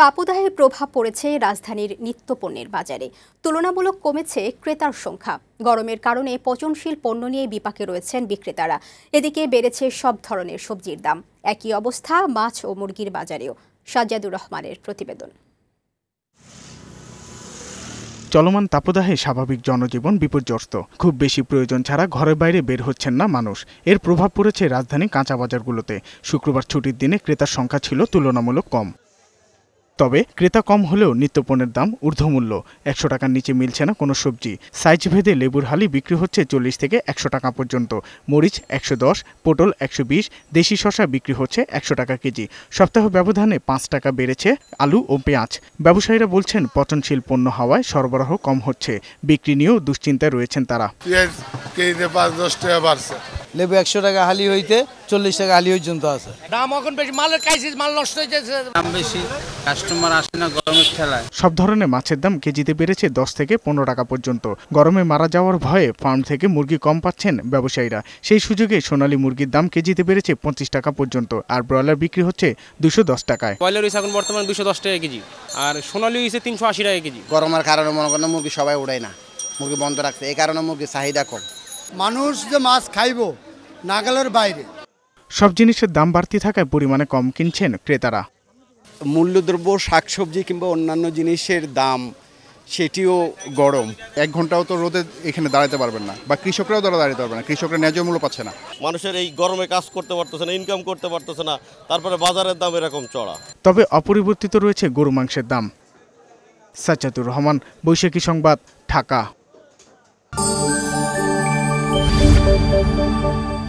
তাপদাহের প্রভাব পড়েছে রাজধানীর নিত্যপণ্যের বাজারে তুলনামূলক কমেছে ক্রেতার সংখ্যা গরমের কারণে পচনশীল পণ্য নিয়ে বিপাকে রয়েছেন বিক্রেতারা এদিকে বেড়েছে সব ধরনের সবজির দাম একই অবস্থা মাছ ও মুরগির বাজারেও সাজাদুর রহমানের প্রতিবেদন চলমান তাপদাহে স্বাভাবিক জনজীবন বিপর্যস্ত খুব বেশি প্রয়োজন ছাড়া ঘরের বাইরে বের হচ্ছেন না মানুষ এর প্রভাব পড়েছে রাজধানী কাঁচা বাজারগুলোতে শুক্রবার ছুটির দিনে ক্রেতার সংখ্যা ছিল তুলনামূলক কম তবে ক্রেতা কম হলেও নিত্যপণ্যের দাম ঊর্ধ্বমূল্য একশো টাকার নিচে মিলছে না কোনো সবজি সাইজ ভেদে লেবুর হালি বিক্রি হচ্ছে চল্লিশ থেকে একশো টাকা পর্যন্ত মরিচ একশো দশ পটল একশো বিশ দেশি শশা বিক্রি হচ্ছে একশো টাকা কেজি সপ্তাহ ব্যবধানে পাঁচ টাকা বেড়েছে আলু ও পেঁয়াজ ব্যবসায়ীরা বলছেন পচনশীল পণ্য হওয়ায় সরবরাহ কম হচ্ছে বিক্রি নিয়েও দুশ্চিন্তায় রয়েছেন তারা কেজিতে পাঁচ দশ টাকা বাড়ছে লেবু একশো টাকা হালি হইতে চল্লিশ টাকা হালি পর্যন্ত আছে দাম এখন বেশি মালের ক্রাইসিস মাল নষ্ট হয়ে যাচ্ছে দাম বেশি কাস্টমার আসে না গরমের ঠেলায় সব ধরনের মাছের দাম কেজিতে বেড়েছে দশ থেকে পনেরো টাকা পর্যন্ত গরমে মারা যাওয়ার ভয়ে ফার্ম থেকে মুরগি কম পাচ্ছেন ব্যবসায়ীরা সেই সুযোগে সোনালী মুরগির দাম কেজিতে বেড়েছে পঁচিশ টাকা পর্যন্ত আর ব্রয়লার বিক্রি হচ্ছে দুশো দশ টাকায় ব্রয়লার হয়েছে এখন বর্তমানে দুশো দশ টাকা কেজি আর সোনালী হয়েছে তিনশো আশি টাকা কেজি গরমের কারণে মনে করেন মুরগি সবাই উড়ায় না মুরগি বন্ধ রাখছে এই কারণে মুরগির চাহিদা কম মানুষ যে মাছ খাইব নাগালের বাইরে সব জিনিসের দাম বাড়তি থাকায় পরিমাণে কম কিনছেন ক্রেতারা মূল্যদ্রব্য শাকসবজি কিংবা অন্যান্য জিনিসের দাম সেটিও গরম এক ঘন্টাও তো রোদে এখানে দাঁড়াতে পারবেন না বা কৃষকরাও তারা দাঁড়াতে পারবে না কৃষকরা ন্যায্য মূল্য পাচ্ছে না মানুষের এই গরমে কাজ করতে পারতেছে না ইনকাম করতে পারতেছে না তারপরে বাজারের দাম এরকম চড়া তবে অপরিবর্তিত রয়েছে গরু মাংসের দাম সাজ্জাতুর রহমান বৈশাখী সংবাদ ঢাকা Música